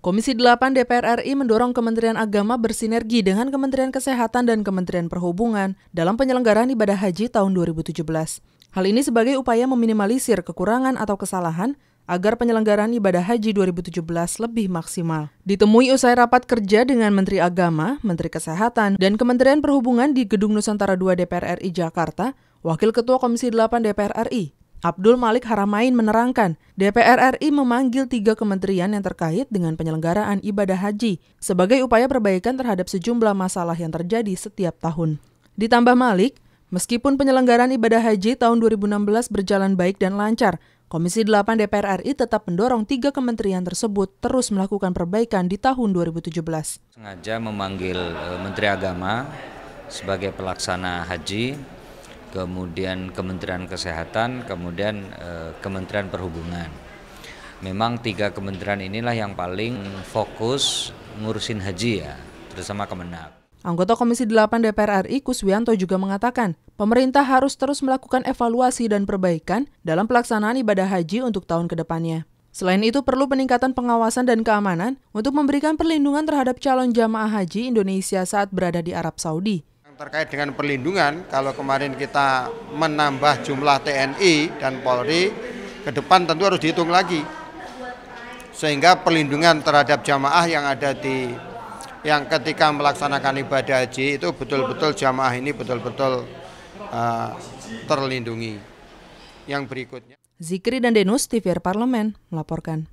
Komisi 8 DPR RI mendorong Kementerian Agama bersinergi dengan Kementerian Kesehatan dan Kementerian Perhubungan dalam penyelenggaraan ibadah haji tahun 2017. Hal ini sebagai upaya meminimalisir kekurangan atau kesalahan agar penyelenggaraan ibadah haji 2017 lebih maksimal. Ditemui usai rapat kerja dengan Menteri Agama, Menteri Kesehatan, dan Kementerian Perhubungan di Gedung Nusantara 2 DPR RI Jakarta, Wakil Ketua Komisi 8 DPR RI, Abdul Malik Haramain menerangkan, DPR RI memanggil tiga kementerian yang terkait dengan penyelenggaraan ibadah haji sebagai upaya perbaikan terhadap sejumlah masalah yang terjadi setiap tahun. Ditambah Malik, meskipun penyelenggaraan ibadah haji tahun 2016 berjalan baik dan lancar, Komisi 8 DPR RI tetap mendorong tiga kementerian tersebut terus melakukan perbaikan di tahun 2017. Sengaja memanggil e, Menteri Agama sebagai pelaksana haji kemudian Kementerian Kesehatan, kemudian eh, Kementerian Perhubungan. Memang tiga kementerian inilah yang paling fokus ngurusin haji ya, bersama Kemenak. Anggota Komisi 8 DPR RI Kuswianto juga mengatakan, pemerintah harus terus melakukan evaluasi dan perbaikan dalam pelaksanaan ibadah haji untuk tahun kedepannya. Selain itu perlu peningkatan pengawasan dan keamanan untuk memberikan perlindungan terhadap calon jamaah haji Indonesia saat berada di Arab Saudi. Terkait dengan perlindungan, kalau kemarin kita menambah jumlah TNI dan Polri, ke depan tentu harus dihitung lagi. Sehingga perlindungan terhadap jamaah yang ada di yang ketika melaksanakan ibadah haji itu betul-betul jamaah ini betul-betul uh, terlindungi. Yang berikutnya. Zikri dan Denus, TVR Parlemen, melaporkan.